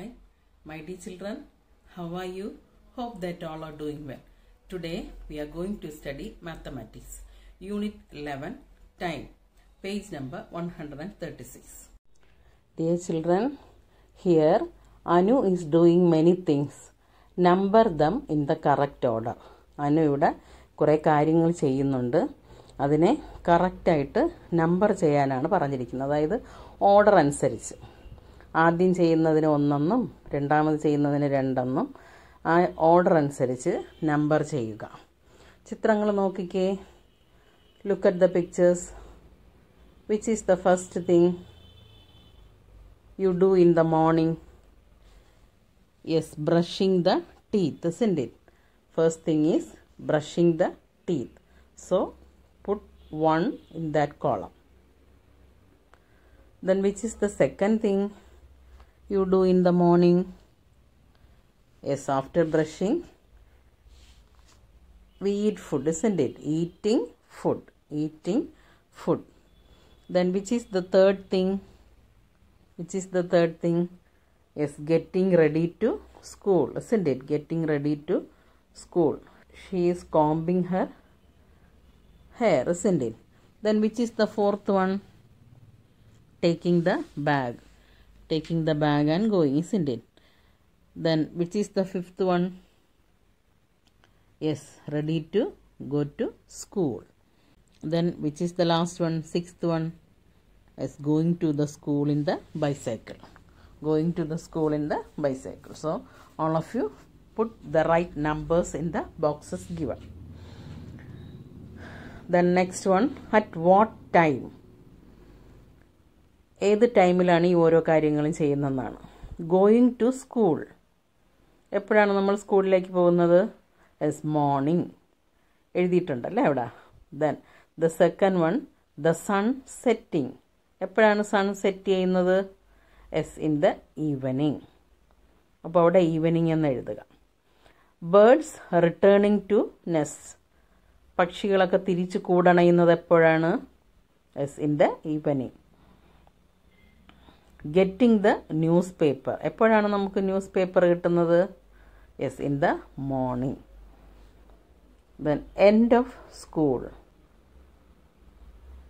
Hi, my dear children, how are you? Hope that all are doing well. Today we are going to study mathematics. Unit 11, time, page number 136. Dear children, here Anu is doing many things. Number them in the correct order. Anu ഇവിടെ കുറേ കാര്യങ്ങൾ ചെയ്യുന്നുണ്ട് അതിനെ കറക്റ്റായിട്ട് number ചെയ്യാനാണ് പറഞ്ഞിരിക്കുന്നത് അതായത് order അനുസരിച്ച് ആദ്യം ചെയ്യുന്നതിന് ഒന്നെന്നും രണ്ടാമത് ചെയ്യുന്നതിന് രണ്ടെന്നും ആ ഓർഡർ അനുസരിച്ച് നമ്പർ ചെയ്യുക ചിത്രങ്ങൾ നോക്കിക്കേ look at the pictures which is the first thing you do in the morning yes brushing the teeth സിൻഡിൻ first thing is brushing the teeth so put one in that column then which is the second thing you do in the morning? Yes, after brushing, we eat food, isn't it? Eating food, eating food. Then which is the third thing? Which is the third thing? Yes, getting ready to school, isn't it? Getting ready to school. She is combing her hair, isn't it? Then which is the fourth one? Taking the bag taking the bag and going, isn't it? Then, which is the fifth one? Yes, ready to go to school. Then, which is the last one? Sixth one is going to the school in the bicycle. Going to the school in the bicycle. So, all of you put the right numbers in the boxes given. The next one, at what time? ഏത് ടൈമിലാണ് ഈ ഓരോ കാര്യങ്ങളും ചെയ്യുന്നതെന്നാണ് going to school എപ്പോഴാണ് നമ്മൾ സ്കൂളിലേക്ക് പോകുന്നത് S morning എഴുതിയിട്ടുണ്ടല്ലേ അവിടെ then the second one the sun setting എപ്പോഴാണ് സൺ സെറ്റ് ചെയ്യുന്നത് എസ് ഇൻ ദ ഈവനിങ് അപ്പോൾ അവിടെ ഈവനിങ് എന്ന് എഴുതുക ബേഡ്സ് റിട്ടേണിംഗ് ടു നെസ് പക്ഷികളൊക്കെ തിരിച്ച് കൂടണയുന്നത് എപ്പോഴാണ് yes in the evening getting the newspaper എപ്പോഴാണ് നമുക്ക് ന്യൂസ് പേപ്പർ കിട്ടുന്നത് yes in the morning then end of school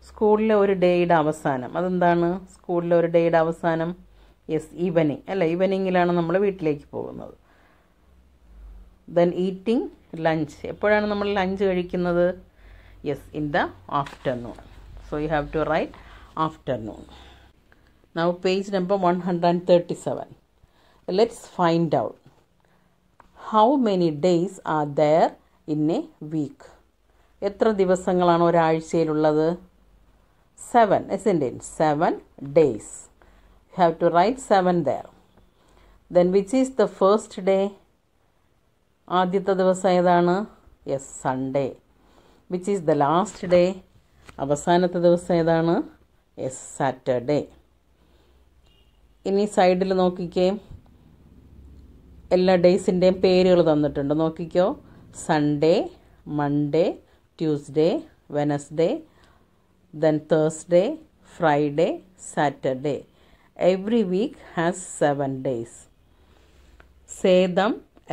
സ്കൂളിലെ ഒരു ഡേയുടെ അവസാനം അതെന്താണ് സ്കൂളിലെ ഒരു ഡേയുടെ അവസാനം യെസ് ഈവനിങ് അല്ല ഈവനിങ്ങിലാണ് നമ്മൾ വീട്ടിലേക്ക് പോകുന്നത് ദെൻ ഈറ്റിംഗ് ലഞ്ച് എപ്പോഴാണ് നമ്മൾ ലഞ്ച് കഴിക്കുന്നത് yes in the afternoon so you have to write afternoon Now page number 137. Let's find out how many days are there in a week. Etra divasangalano rajseilulada? Seven, it? Seven days. You have to write seven there. Then which is the first day? Aditha divasayadana? Yes, Sunday. Which is the last day? Avasanatha divasayadana? Yes, Saturday. ഇനി സൈഡിൽ നോക്കിക്കേ എല്ലാ ഡേയ്സിൻ്റെയും പേരുകൾ തന്നിട്ടുണ്ട് നോക്കിക്കോ Sunday Monday Tuesday Wednesday then Thursday Friday Saturday every week has seven days say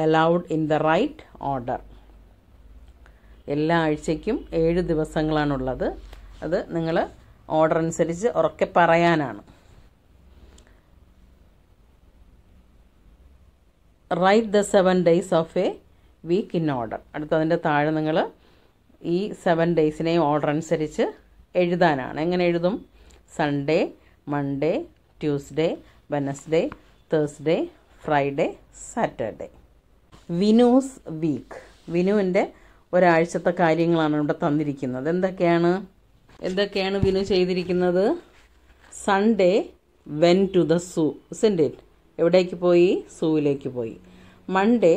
aloud in the right order എല്ലാ ആഴ്ചയ്ക്കും ഏഴ് ദിവസങ്ങളാണുള്ളത് അത് നിങ്ങൾ ഓർഡർ അനുസരിച്ച് ഉറക്കെ പറയാനാണ് write the seven days of a week in order അടുത്തതിൻ്റെ താഴെ നിങ്ങൾ ഈ സെവൻ ഡേയ്സിനെയും ഓർഡർ അനുസരിച്ച് എഴുതാനാണ് എങ്ങനെ എഴുതും Sunday Monday Tuesday Wednesday Thursday Friday Saturday Vinu's week വിനുവിൻ്റെ ഒരാഴ്ചത്തെ കാര്യങ്ങളാണ് ഇവിടെ തന്നിരിക്കുന്നത് എന്തൊക്കെയാണ് എന്തൊക്കെയാണ് വിനു ചെയ്തിരിക്കുന്നത് Sunday went to the zoo സെൻഡേറ്റ് എവിടേക്ക് പോയി സൂവിലേക്ക് പോയി Monday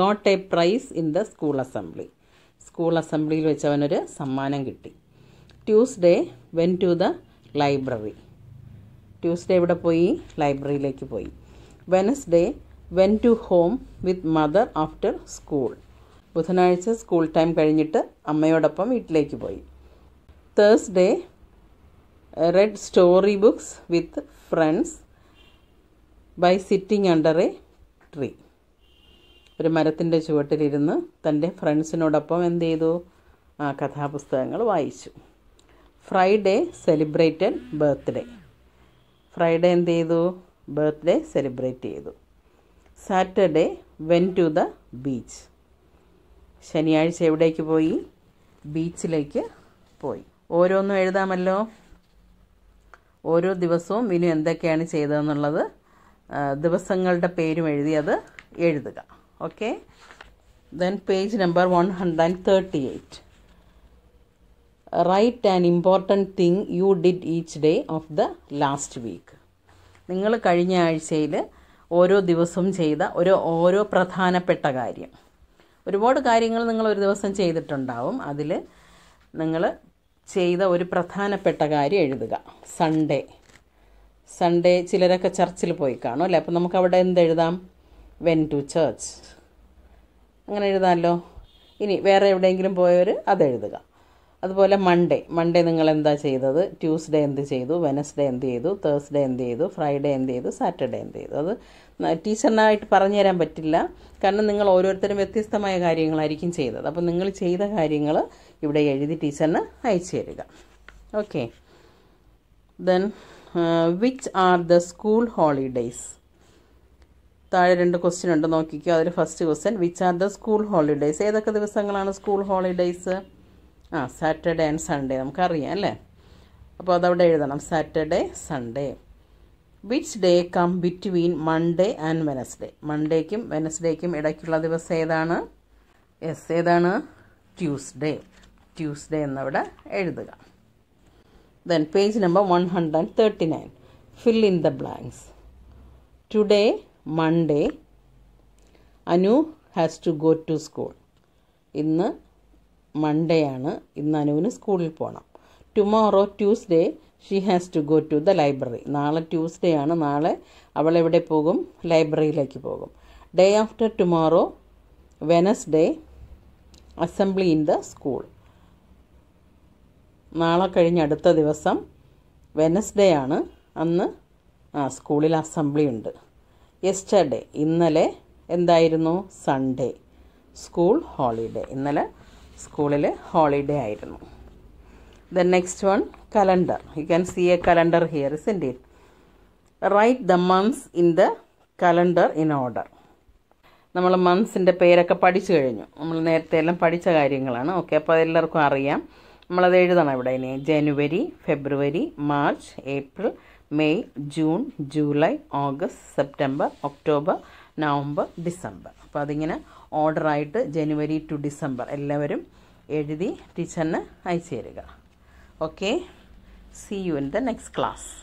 got a prize in the school assembly school അസംബ്ലിയിൽ വെച്ച് അവനൊരു സമ്മാനം കിട്ടി Tuesday went to the library Tuesday ഇവിടെ പോയി ലൈബ്രറിയിലേക്ക് പോയി Wednesday went to home with mother after school ബുധനാഴ്ച സ്കൂൾ ടൈം കഴിഞ്ഞിട്ട് അമ്മയോടൊപ്പം വീട്ടിലേക്ക് പോയി Thursday read story books with friends by sitting under a tree ഒരു മരത്തിൻ്റെ ചുവട്ടിലിരുന്ന് തൻ്റെ ഫ്രണ്ട്സിനോടൊപ്പം എന്ത് ചെയ്തു ആ കഥാപുസ്തകങ്ങൾ വായിച്ചു ഫ്രൈഡേ സെലിബ്രേറ്റഡ് ബർത്ത്ഡേ ഫ്രൈഡേ എന്ത് ചെയ്തു ബർത്ത്ഡേ സെലിബ്രേറ്റ് ചെയ്തു Saturday went to the beach ശനിയാഴ്ച എവിടേക്ക് പോയി ബീച്ചിലേക്ക് പോയി ഓരോന്നും എഴുതാമല്ലോ ഓരോ ദിവസവും വിനു എന്തൊക്കെയാണ് ചെയ്തതെന്നുള്ളത് ദിവസങ്ങളുടെ പേരും എഴുതി അത് എഴുതുക okay then page number one hundred and thirty eight write and important thing you did each day of the last week നിങ്ങൾ കഴിഞ്ഞ ആഴ്ചയിൽ ഓരോ ദിവസവും ചെയ്ത ഒരു ഓരോ പ്രധാനപ്പെട്ട കാര്യം ഒരുപാട് കാര്യങ്ങൾ നിങ്ങൾ ഒരു ദിവസം ചെയ്തിട്ടുണ്ടാവും അതിൽ നിങ്ങൾ ചെയ്ത ഒരു പ്രധാനപ്പെട്ട കാര്യം എഴുതുക സൺഡേ സൺഡേ ചിലരൊക്കെ ചർച്ചിൽ പോയി കാണും അല്ലേ അപ്പം നമുക്ക് അവിടെ എന്തെഴുതാം വെൻ ടു ചർച്ച് അങ്ങനെ എഴുതാമല്ലോ ഇനി വേറെ എവിടെയെങ്കിലും പോയവർ അതെഴുതുക അതുപോലെ മൺഡേ മൺഡേ നിങ്ങൾ എന്താ ചെയ്തത് ട്യൂസ്ഡേ എന്ത് ചെയ്തു വെനസ്ഡേ എന്ത് ചെയ്തു തേഴ്സ്ഡേ എന്ത് ചെയ്തു ഫ്രൈഡേ എന്ത് ചെയ്തു സാറ്റർഡേ എന്ത് ചെയ്തു അത് ടീച്ചറിനായിട്ട് പറഞ്ഞു തരാൻ പറ്റില്ല കാരണം നിങ്ങൾ ഓരോരുത്തരും വ്യത്യസ്തമായ കാര്യങ്ങളായിരിക്കും ചെയ്തത് അപ്പം നിങ്ങൾ ചെയ്ത കാര്യങ്ങൾ ഇവിടെ എഴുതി ടീച്ചറിന് അയച്ചു തരിക okay then which are the school holidays താഴെ രണ്ട് ക്വസ്റ്റ്യൻ ഉണ്ട് നോക്കിക്കോ അതിൽ first question which are the school holidays ഏതൊക്കെ ദിവസങ്ങളാണ് സ്കൂൾ ഹോളിഡേയ്സ് ആ സാറ്റർഡേ ആൻഡ് സൺഡേ നമുക്കറിയാം അല്ലേ അപ്പോൾ അതവിടെ എഴുതണം Saturday Sunday which day come between Monday and Wednesday മൺഡേക്കും വെനസ്ഡേക്കും ഇടയ്ക്കുള്ള ദിവസം ഏതാണ് എസ് ഏതാണ് ട്യൂസ്ഡേ ട്യൂസ്ഡേ എന്നവിടെ എഴുതുക Then page number 139. Fill in the blanks. Today, Monday, Anu has to go to school. ഇന്ന് മൺഡേ ആണ് ഇന്ന് അനുവിന് സ്കൂളിൽ പോകണം tomorrow Tuesday she has to go to the library നാളെ ട്യൂസ്ഡേ ആണ് നാളെ അവൾ എവിടെ പോകും ലൈബ്രറിയിലേക്ക് പോകും day after tomorrow Wednesday assembly in the school നാളെ കഴിഞ്ഞ് അടുത്ത ദിവസം വെനസ്ഡേ ആണ് അന്ന് ആ സ്കൂളിൽ അസംബ്ലി ഉണ്ട് യെസ്റ്റർഡേ ഇന്നലെ എന്തായിരുന്നു സൺഡേ സ്കൂൾ ഹോളിഡേ ഇന്നലെ സ്കൂളിൽ ഹോളിഡേ ആയിരുന്നു the next one calendar you can see a calendar here is indeed write the months in the calendar in order നമ്മൾ മന്ത്സിൻ്റെ പേരൊക്കെ പഠിച്ചു കഴിഞ്ഞു നമ്മൾ നേരത്തെ എല്ലാം പഠിച്ച കാര്യങ്ങളാണ് ഓക്കെ അപ്പോൾ അതെല്ലാവർക്കും അറിയാം നമ്മളത് എഴുതണം ഇവിടെ ഇനി January February March April May June July August September October November December അപ്പോൾ അതിങ്ങനെ ഓർഡറായിട്ട് ജനുവരി ടു ഡിസംബർ എല്ലാവരും എഴുതി ടീച്ചറിന് അയച്ചു തരിക okay see you in the next class